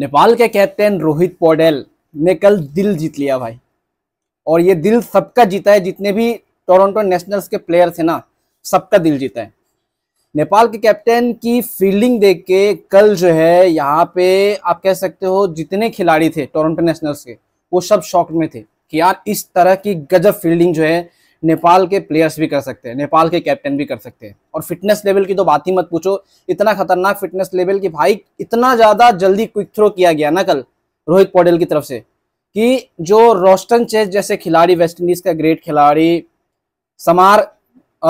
नेपाल के कैप्टन रोहित पौडेल ने कल दिल जीत लिया भाई और ये दिल सबका जीता है जितने भी टोरंटो नेशनल्स के प्लेयर्स हैं ना सबका दिल जीता है नेपाल के कैप्टन की फील्डिंग देख के कल जो है यहाँ पे आप कह सकते हो जितने खिलाड़ी थे टोरंटो नेशनल्स के वो सब शॉक में थे कि यार इस तरह की गजब फील्डिंग जो है नेपाल के प्लेयर्स भी कर सकते हैं नेपाल के कैप्टन भी कर सकते हैं और फिटनेस लेवल की तो बात ही मत पूछो इतना खतरनाक फिटनेस लेवल की भाई इतना ज़्यादा जल्दी क्विक थ्रो किया गया ना कल रोहित पौडेल की तरफ से कि जो रोस्टन चेस जैसे खिलाड़ी वेस्ट इंडीज का ग्रेट खिलाड़ी समार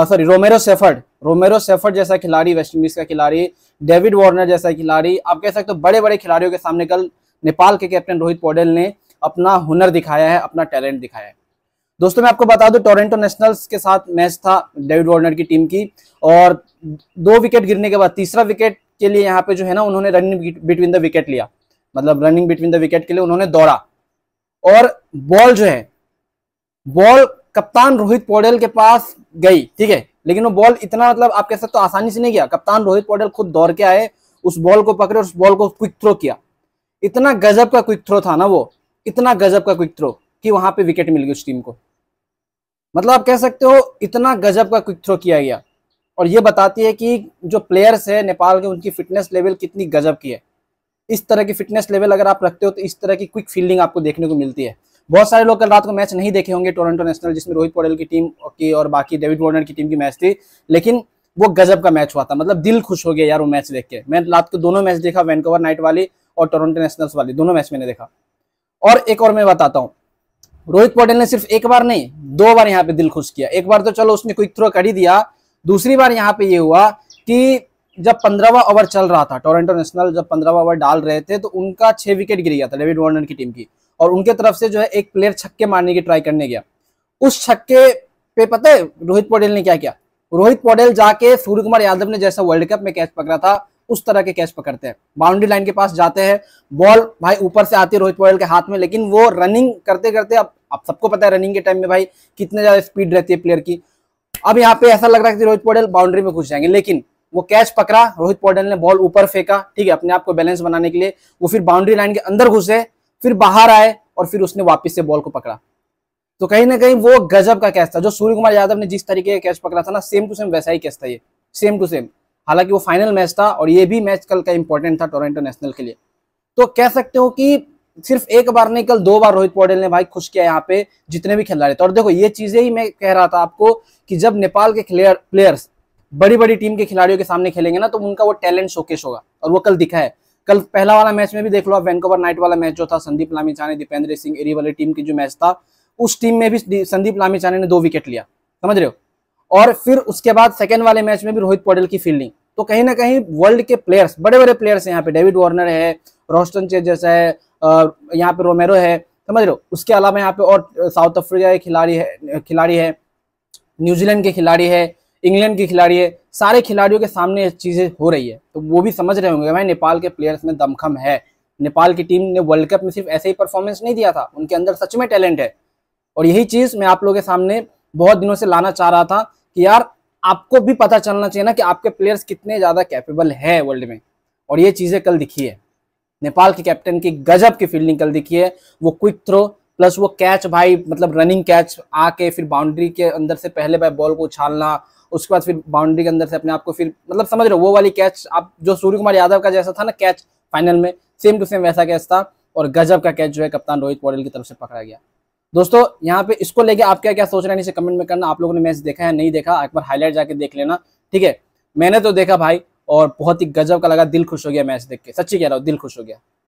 sorry Romario Shepherd Romario Shepherd जैसा खिलाड़ी वेस्ट इंडीज का खिलाड़ी डेविड वार्नर जैसा खिलाड़ी आप कह सकते हो बड़े बड़े खिलाड़ियों के सामने कल नेपाल के कैप्टन रोहित पौडेल ने अपना हुनर दिखाया है अपना टैलेंट दिखाया है दोस्तों मैं आपको बता दूं टोरेंटो नेशनल्स के साथ मैच था डेविड वार्नर की टीम की और दो विकेट गिरने के बाद तीसरा विकेट के लिए यहाँ पे जो है ना उन्होंने रनिंग बिटवीन द विकेट लिया मतलब रनिंग बिटवीन द विकेट के लिए उन्होंने दौड़ा और बॉल जो है बॉल कप्तान रोहित पौडेल के पास गई ठीक है लेकिन वो बॉल इतना मतलब आप कह सकते हो आसानी से नहीं गया कप्तान रोहित पौडेल खुद दौड़ के आए उस बॉल को पकड़े और उस बॉल को क्विक थ्रो किया इतना गजब का क्विक थ्रो था ना वो इतना गजब का क्विक थ्रो कि वहां पे विकेट मिल गई उस टीम को मतलब आप कह सकते हो इतना गजब का क्विक थ्रो किया गया और ये बताती है कि जो प्लेयर्स है नेपाल के उनकी फिटनेस लेवल कितनी गजब की है इस तरह की फिटनेस लेवल अगर आप रखते हो तो इस तरह की क्विक फील्डिंग आपको देखने को मिलती है बहुत सारे लोग कल रात को मैच नहीं देखे होंगे टोरंटो नेशनल जिसमें रोहित पोडेल की टीम की और बाकी डेविड वॉर्नर की टीम की मैच थी लेकिन वो गजब का मैच हुआ था मतलब दिल खुश हो गया यार वो मैच देख के मैं रात को दोनों मैच देखा वैनकोवर नाइट वाली और टोरंटो नेशनल्स वाली दोनों मैच मैंने देखा और एक और मैं बताता हूँ रोहित पटेल ने सिर्फ एक बार नहीं दो बार यहाँ पे दिल खुश किया एक बार तो चलो उसने क्विक थ्रो कर ही दिया दूसरी बार यहाँ पे ये यह हुआ कि जब पंद्रहवा ओवर चल रहा था टोरेंटो नेशनल जब पंद्रहवा ओवर डाल रहे थे तो उनका छह विकेट गिर गया था डेविड वार्नर की टीम की और उनके तरफ से जो है एक प्लेयर छक्के मारने की ट्राई करने गया उस छक्के पे पता है रोहित पटेल ने क्या किया रोहित पटेल जाके सूर्य कुमार यादव ने जैसा वर्ल्ड कप में कैच पकड़ा था उस तरह के कैच पकड़ते हैं बाउंड्री लाइन के पास जाते हैं बॉल भाई ऊपर से आती है रोहित पटेल के हाथ में लेकिन वो रनिंग करते करते अब आप सबको पता है रनिंग के टाइम में भाई कितने ज़्यादा स्पीड रहती है प्लेयर की अब यहाँ पे ऐसा लग रहा है कि रोहित पौडेल बाउंड्री में घुस जाएंगे लेकिन वो कैच पकड़ा रोहित पौडेल ने बॉल ऊपर फेंका ठीक है अपने आप को बैलेंस बनाने के लिए वो फिर बाउंड्री लाइन के अंदर घुसे फिर बाहर आए और फिर उसने वापिस से बॉल को पकड़ा तो कहीं ना कहीं वो गजब का कैच था जो सूर्य कुमार यादव ने जिस तरीके का कैच पकड़ा था ना सेम टू सेम वैसा ही कैच था ये सेम टू सेम हालांकि वो फाइनल मैच था और ये भी मैच कल का इंपॉर्टेंट था टोरेंटो नेशनल के लिए तो कह सकते हो कि सिर्फ एक बार नहीं कल दो बार रोहित पौडेल ने भाई खुश किया यहाँ पे जितने भी खिलाड़ी थे और देखो ये चीजें ही मैं कह रहा था आपको कि जब नेपाल के खिलेयर प्लेयर्स बड़ी बड़ी टीम के खिलाड़ियों के सामने खेलेंगे ना तो उनका वो टैलेंट शोकेश होगा और वो कल दिखा है कल पहला वाला मैच में भी देख लो आप वैंकोवर नाइट वाला मैच जो था संदीप लामीचा दीपेंद्र सिंह एरी वाली टीम की जो मैच था उस टीम में भी संदीप लामीचा ने दो विकेट लिया समझ रहे हो और फिर उसके बाद सेकेंड वाले मैच में भी रोहित पौडेल की फील्डिंग तो कहीं ना कहीं वर्ल्ड के प्लेयर्स बड़े बड़े प्लेयर्स यहाँ पे डेविड वार्नर है रोस्टन चेजर्स है यहाँ पे रोमेरो है समझ रहे हो उसके अलावा यहाँ पे और साउथ अफ्रीका के खिलाड़ी है खिलाड़ी है न्यूजीलैंड के खिलाड़ी है इंग्लैंड के खिलाड़ी है सारे खिलाड़ियों के सामने चीज़ें हो रही है तो वो भी समझ रहे होंगे भाई नेपाल के प्लेयर्स में दमखम है नेपाल की टीम ने वर्ल्ड कप में सिर्फ ऐसे ही परफॉर्मेंस नहीं दिया था उनके अंदर सच में टैलेंट है और यही चीज़ मैं आप लोगों के सामने बहुत दिनों से लाना चाह रहा था कि यार आपको भी पता चलना चाहिए ना कि आपके प्लेयर्स कितने ज़्यादा कैपेबल है वर्ल्ड में और ये चीज़ें कल दिखी है नेपाल के कैप्टन की गजब की फील्डिंग कल है वो क्विक थ्रो प्लस वो कैच भाई मतलब रनिंग कैच आके फिर बाउंड्री के अंदर से पहले भाई बॉल को उछालना उसके बाद फिर बाउंड्री के अंदर से अपने आप को फिर मतलब समझ रहे हो वो वाली कैच आप जो सूर्य कुमार यादव का जैसा था ना कैच फाइनल में सेम टू सेम वैसा कैच था और गजब का कैच जो है कप्तान रोहित पौडेल की तरफ से पकड़ा गया दोस्तों यहाँ पे इसको लेके आप क्या क्या सोच रहे हैं नीचे कमेंट में करना आप लोगों ने मैच देखा है नहीं देखा एक बार हाईलाइट जाके देख लेना ठीक है मैंने तो देखा भाई और बहुत ही गजब का लगा दिल खुश हो गया मैच देख के सच्ची कह रहा हूँ दिल खुश हो गया